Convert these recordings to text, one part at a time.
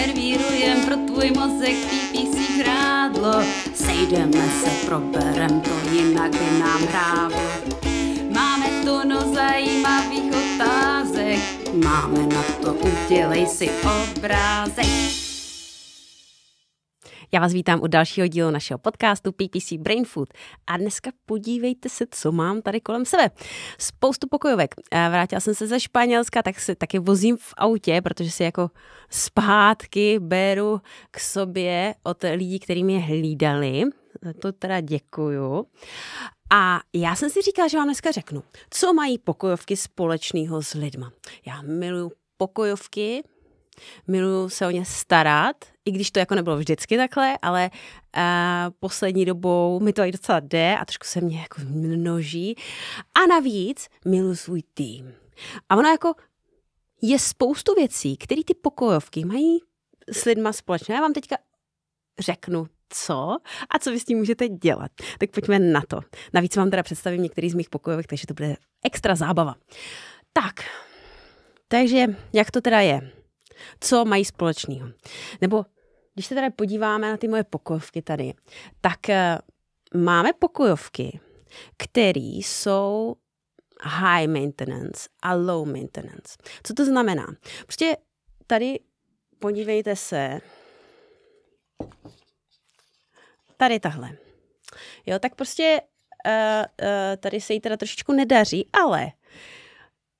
servírujem pro tvůj mozek pípící hrádlo. Sejdeme se, proberem to, jinak je nám hrávo. Máme tono zajímavých otázek, máme na to, udělej si obrázek. Já vás vítám u dalšího dílu našeho podcastu PPC Brain Food. A dneska podívejte se, co mám tady kolem sebe. Spoustu pokojovek. Eh, vrátila jsem se ze Španělska, tak se taky vozím v autě, protože si jako zpátky beru k sobě od lidí, kteří mě hlídali. Za to teda děkuju. A já jsem si říkala, že vám dneska řeknu, co mají pokojovky společného s lidma. Já miluju pokojovky, miluju se o ně starat, i když to jako nebylo vždycky takhle, ale a eh, poslední dobou mi to i docela jde a trošku se mě jako množí. A navíc miluju svůj tým. A ono jako je spoustu věcí, které ty pokojovky mají s lidma společné. Já vám teďka řeknu co a co vy s tím můžete dělat. Tak pojďme na to. Navíc vám teda představím některý z mých pokojovek, takže to bude extra zábava. Tak, takže jak to teda je? co mají společného. Nebo když se tady podíváme na ty moje pokojovky tady, tak eh, máme pokojovky, které jsou high maintenance a low maintenance. Co to znamená? Prostě tady podívejte se, tady tahle. Jo, tak prostě uh, uh, tady se jí teda trošičku nedaří, ale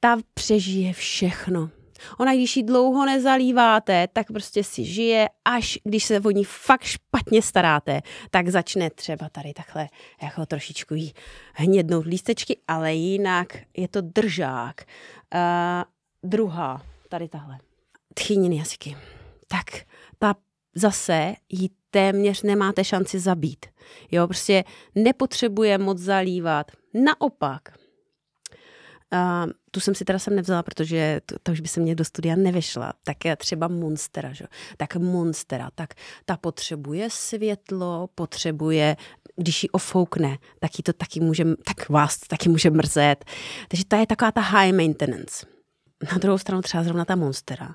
ta přežije všechno. Ona, když ji dlouho nezalíváte, tak prostě si žije, až když se o ní fakt špatně staráte, tak začne třeba tady takhle jako trošičku jí hnědnout lístečky, ale jinak je to držák. Uh, druhá, tady tahle. Tchýniny jazyky. Tak ta zase jí téměř nemáte šanci zabít. Jo, prostě nepotřebuje moc zalívat. Naopak, Uh, tu jsem si teda sem nevzala, protože to, to už by se mě do studia nevyšla. Tak třeba monstera, že? Tak monstera, tak ta potřebuje světlo, potřebuje když ji ofoukne, tak ji to taky může, tak vás taky může mrzet. Takže ta je taková ta high maintenance. Na druhou stranu třeba zrovna ta monstera,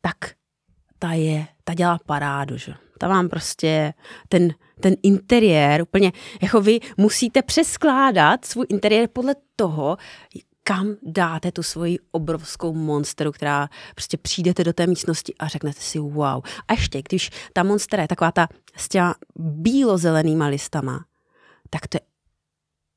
tak ta je, ta dělá parádu, že? Ta vám prostě ten, ten interiér úplně, jako vy musíte přeskládat svůj interiér podle toho, kam dáte tu svoji obrovskou monstru, která prostě přijdete do té místnosti a řeknete si wow. A ještě, když ta monstera je taková ta s těma bílo-zelenýma listama, tak to je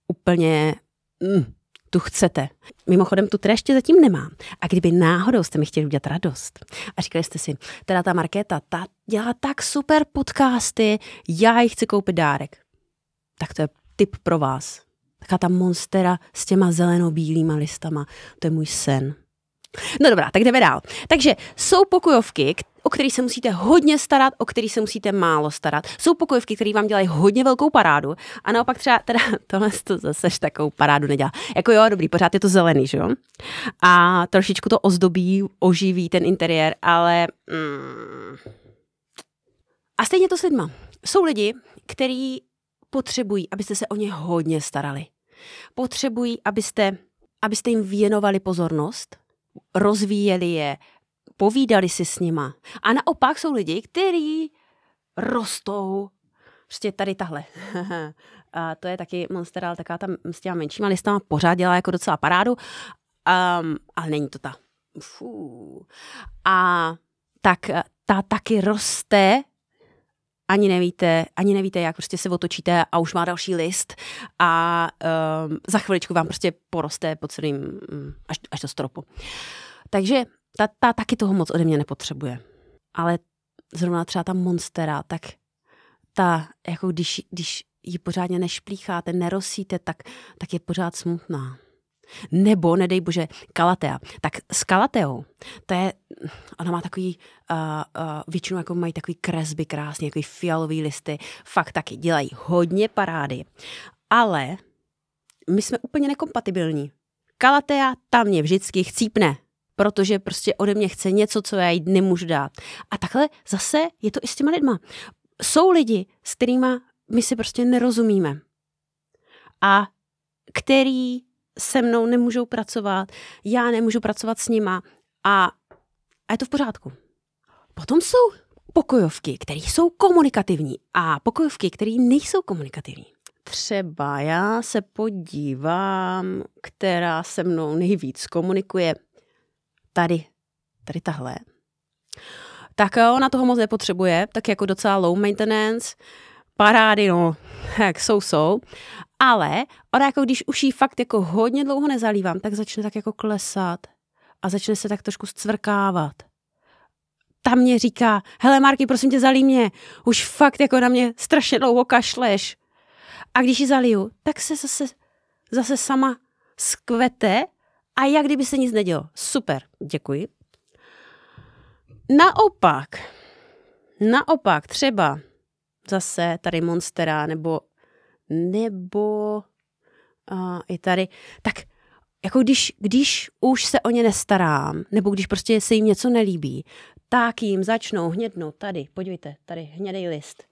úplně... Mm, tu chcete. Mimochodem, tu ještě zatím nemám. A kdyby náhodou jste mi chtěli udělat radost a říkali jste si, teda ta Markéta, ta dělá tak super podcasty, já jich chci koupit dárek. Tak to je tip pro vás. Taká ta monstera s těma zelenobílýma listama. To je můj sen. No dobrá, tak jdeme dál. Takže jsou pokojovky, o který se musíte hodně starat, o který se musíte málo starat. Jsou pokojovky, které vám dělají hodně velkou parádu a naopak třeba, teda tohle to zase takovou parádu nedělá. Jako jo, dobrý, pořád je to zelený, že jo? A trošičku to ozdobí, oživí ten interiér, ale... Mm. A stejně to s lidma. Jsou lidi, který potřebují, abyste se o ně hodně starali. Potřebují, abyste, abyste jim věnovali pozornost, rozvíjeli je, povídali si s nima. A naopak jsou lidi, kteří rostou prostě tady tahle. a to je taky Monsterál, taká tam s těma menšíma listama pořád dělá jako docela parádu, um, ale není to ta. Fuh. A tak ta taky roste ani nevíte, ani nevíte, jak prostě se otočíte a už má další list a um, za chviličku vám prostě poroste po celým, um, až, až do stropu. Takže ta, ta taky toho moc ode mě nepotřebuje. Ale zrovna třeba ta monstera, tak ta, jako když, když ji pořádně nešplícháte, nerosíte, tak, tak je pořád smutná. Nebo, nedej bože, Kalatea. Tak s Kalateou, to je, ona má takový, uh, uh, většinou jako mají takový kresby krásně, takový fialový listy, fakt taky dělají hodně parády. Ale my jsme úplně nekompatibilní. Kalatea tam mě vždycky chcípne, protože prostě ode mě chce něco, co já jí nemůžu dát. A takhle zase je to i s těma lidma. Jsou lidi, s kterými my si prostě nerozumíme. A který se mnou nemůžou pracovat, já nemůžu pracovat s nima a, a je to v pořádku. Potom jsou pokojovky, které jsou komunikativní a pokojovky, které nejsou komunikativní. Třeba já se podívám, která se mnou nejvíc komunikuje. Tady, tady tahle. Tak eh, ona toho moc nepotřebuje, tak jako docela low maintenance, parády, no, jak jsou, jsou. Ale ona jako když už jí fakt jako hodně dlouho nezalívám, tak začne tak jako klesat a začne se tak trošku zcvrkávat. Ta mě říká, hele Marky, prosím tě, zalí mě, už fakt jako na mě strašně dlouho kašleš. A když ji zaliju, tak se zase, zase sama skvete a jak kdyby se nic nedělo. Super, děkuji. Naopak, naopak třeba zase tady Monstera nebo nebo uh, i tady, tak jako když, když už se o ně nestarám, nebo když prostě se jim něco nelíbí, tak jim začnou hnědnout tady, podívejte, tady hnědý list.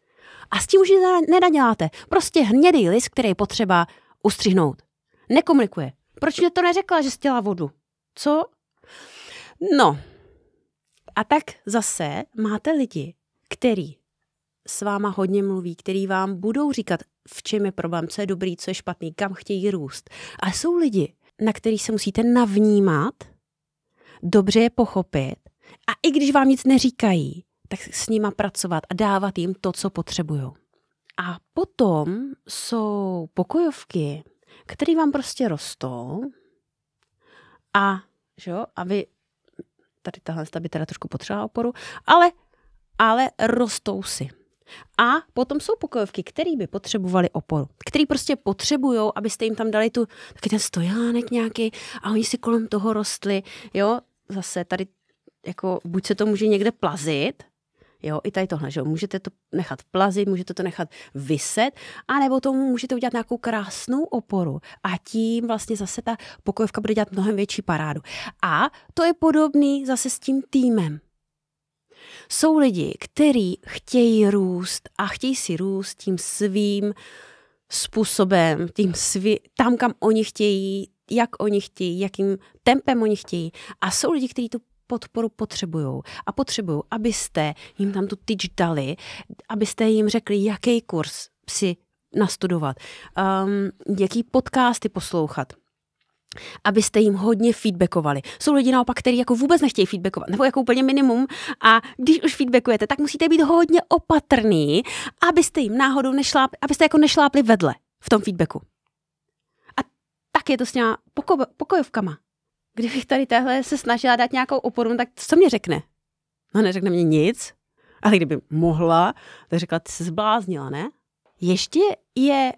A s tím už nenaděláte. Prostě hnědý list, který je potřeba ustřihnout. Nekomunikuje. Proč mě to neřekla, že stěla vodu? Co? No. A tak zase máte lidi, který s váma hodně mluví, který vám budou říkat, v čem je problém, co je dobrý, co je špatný, kam chtějí růst. A jsou lidi, na který se musíte navnímat, dobře je pochopit a i když vám nic neříkají, tak s nima pracovat a dávat jim to, co potřebují. A potom jsou pokojovky, které vám prostě rostou a, že jo, a vy, tady tahle by teda trošku potřebovala oporu, ale, ale rostou si. A potom jsou pokojovky, které by potřebovali oporu, který prostě potřebují, abyste jim tam dali tu, taky ten stojánek nějaký a oni si kolem toho rostli, jo, zase tady jako buď se to může někde plazit, Jo, i tady tohle, že jo. Můžete to nechat plazit, můžete to nechat vyset, anebo tomu můžete udělat nějakou krásnou oporu a tím vlastně zase ta pokojovka bude dělat mnohem větší parádu. A to je podobný zase s tím týmem. Jsou lidi, kteří chtějí růst a chtějí si růst tím svým způsobem, tím svý, tam, kam oni chtějí, jak oni chtějí, jakým tempem oni chtějí. A jsou lidi, kteří tu podporu potřebují a potřebují, abyste jim tam tu tyč dali, abyste jim řekli, jaký kurz si nastudovat, um, jaký podcasty poslouchat, abyste jim hodně feedbackovali. Jsou lidi naopak, kteří jako vůbec nechtějí feedbackovat, nebo jako úplně minimum. A když už feedbackujete, tak musíte být hodně opatrný, abyste jim náhodou nešláp, abyste jako nešlápli vedle v tom feedbacku. A tak je to s těma poko- pokojovkama. Kdybych tady téhle se snažila dát nějakou oporu, no tak co mě řekne? No neřekne mě nic, ale kdyby mohla, tak řekla, ty se zbláznila, ne? Ještě je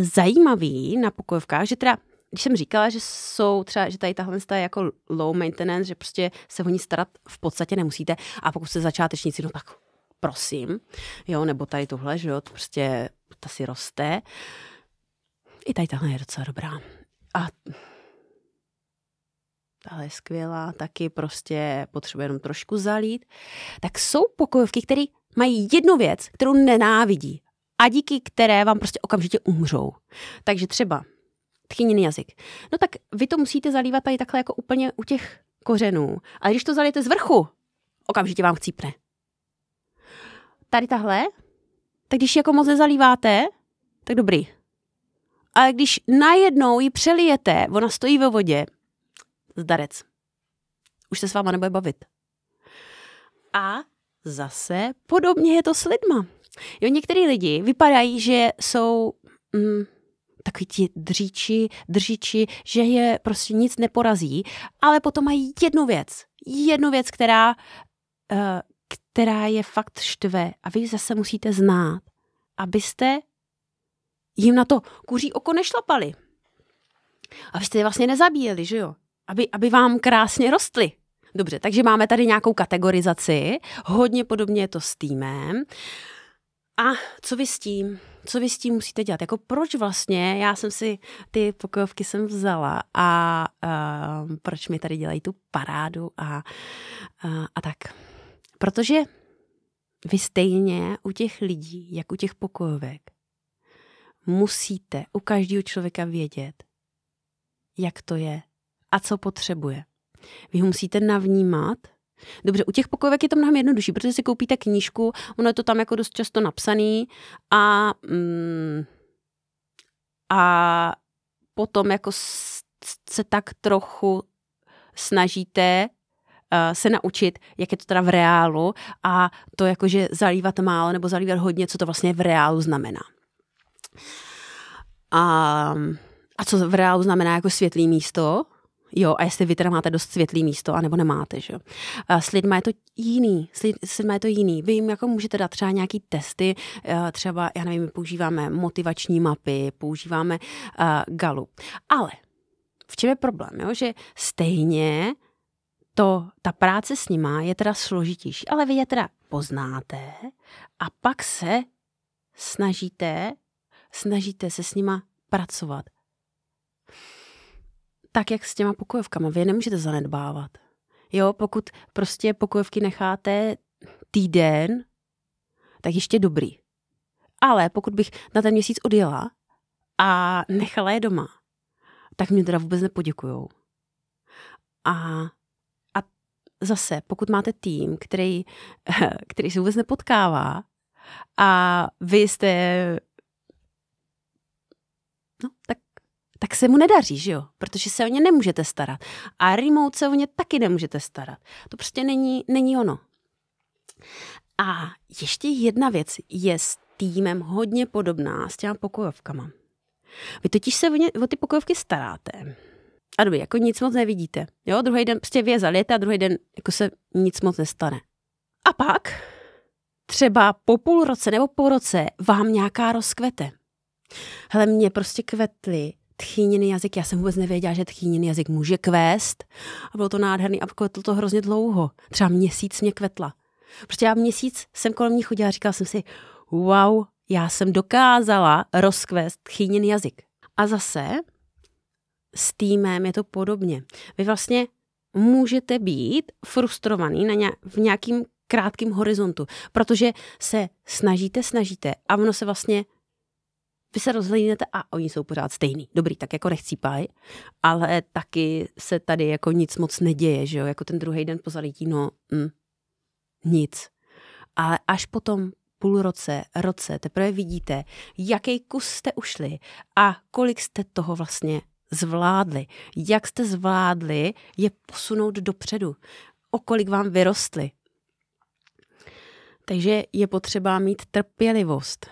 zajímavý na pokojovkách, že teda když jsem říkala, že jsou třeba, že tady tahle je jako low maintenance, že prostě se o ní starat v podstatě nemusíte a pokud jste začátečníci, no tak prosím, jo, nebo tady tohle, že jo, to prostě ta si roste. I tady tahle je docela dobrá. A tahle je skvělá, taky prostě potřebuje jenom trošku zalít. Tak jsou pokojovky, které mají jednu věc, kterou nenávidí a díky které vám prostě okamžitě umřou. Takže třeba tchýněný jazyk. No tak vy to musíte zalívat tady takhle jako úplně u těch kořenů. Ale když to zalijete z vrchu, okamžitě vám chcípne. Tady tahle, tak když jako moc nezalíváte, tak dobrý. Ale když najednou ji přelijete, ona stojí ve vodě, zdarec. Už se s váma nebude bavit. A zase podobně je to s lidma. Jo, některý lidi vypadají, že jsou mm, takový ti dříči, držiči, že je prostě nic neporazí, ale potom mají jednu věc, jednu věc, která, eh, která je fakt štve a vy zase musíte znát, abyste jim na to kuří oko nešlapali. Abyste je vlastně nezabíjeli, že jo? Aby, aby vám krásně rostly. Dobře, takže máme tady nějakou kategorizaci. Hodně podobně je to s týmem. A co vy s tím? co vy s tím musíte dělat? Jako proč vlastně, já jsem si ty pokojovky jsem vzala a uh, proč mi tady dělají tu parádu a, uh, a tak. Protože vy stejně u těch lidí, jak u těch pokojovek, musíte u každého člověka vědět, jak to je a co potřebuje. Vy ho musíte navnímat Dobře, u těch pokojovek je to mnohem jednodušší, protože si koupíte knížku, ono je to tam jako dost často napsaný a, mm, a potom jako se tak trochu snažíte eh, se naučit, jak je to teda v reálu a to jakože zalívat málo nebo zalívat hodně, co to vlastně v reálu znamená. A, a co v reálu znamená jako světlý místo, Jo, a jestli vy teda máte dost světlý místo, anebo nemáte, že jo. S lidma je to jiný, s, lid, s lidma je to jiný. Vy jim jako můžete dát třeba nějaký testy, eh, třeba, já nevím, my používáme motivační mapy, používáme uh, eh, galu. Ale v čem je problém, jo? že stejně to, ta práce s nima je teda složitější, ale vy je teda poznáte a pak se snažíte, snažíte se s nima pracovat tak, jak s těma pokojovkama. Vy je nemůžete zanedbávat. Jo, pokud prostě pokojovky necháte týden, tak ještě dobrý. Ale pokud bych na ten měsíc odjela a nechala je doma, tak mě teda vůbec nepoděkujou. A, a zase, pokud máte tým, který, který se vůbec nepotkává a vy jste no, tak tak se mu nedaří, že jo? Protože se o ně nemůžete starat. A remote se o ně taky nemůžete starat. To prostě není, není ono. A ještě jedna věc je s týmem hodně podobná s těma pokojovkama. Vy totiž se o, ně, o ty pokojovky staráte. A dobře, jako nic moc nevidíte. Jo, druhý den prostě vy je zalijete a druhý den jako se nic moc nestane. A pak třeba po půl roce nebo po roce vám nějaká rozkvete. Hele, mě prostě kvetly tchýněný jazyk. Já jsem vůbec nevěděla, že tchýněný jazyk může kvést. A bylo to nádherný a kvetlo to hrozně dlouho. Třeba měsíc mě kvetla. Protože já měsíc jsem kolem ní chodila a říkala jsem si, wow, já jsem dokázala rozkvést tchýněný jazyk. A zase s týmem je to podobně. Vy vlastně můžete být frustrovaný na ně, v nějakým krátkém horizontu, protože se snažíte, snažíte a ono se vlastně vy se rozhlídnete a oni jsou pořád stejný. Dobrý, tak jako nechcípaj, ale taky se tady jako nic moc neděje, že jo? Jako ten druhý den po zalití, no mm, nic. Ale až potom půl roce, roce, teprve vidíte, jaký kus jste ušli a kolik jste toho vlastně zvládli. Jak jste zvládli je posunout dopředu. O kolik vám vyrostli. Takže je potřeba mít trpělivost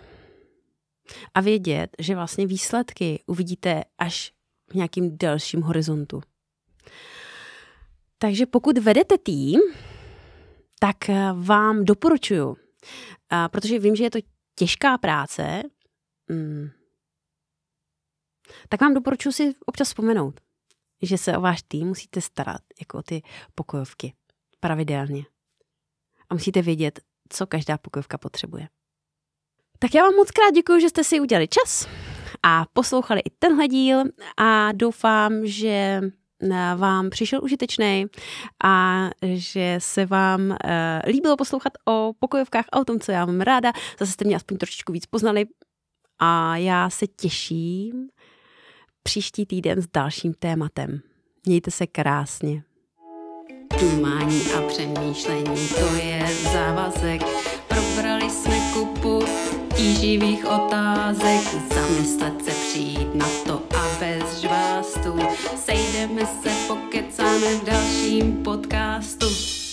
a vědět, že vlastně výsledky uvidíte až v nějakým dalším horizontu. Takže pokud vedete tým, tak eh, vám doporučuju, eh, protože vím, že je to těžká práce, mm, tak vám doporučuji si občas vzpomenout, že se o váš tým musíte starat jako o ty pokojovky pravidelně. A musíte vědět, co každá pokojovka potřebuje. Tak já vám moc krát děkuji, že jste si udělali čas a poslouchali i tenhle díl a doufám, že eh, vám přišel užitečný a že se vám uh, líbilo poslouchat o pokojovkách a o tom, co já mám ráda. Zase jste mě aspoň trošičku víc poznali a já se těším příští týden s dalším tématem. Mějte se krásně. Tumání a přemýšlení, to je závazek pro Hledali jsme kupu tíživých otázek, zamyslet se přijít na to a bez žvástu. Sejdeme se, pokecáme v dalším podcastu.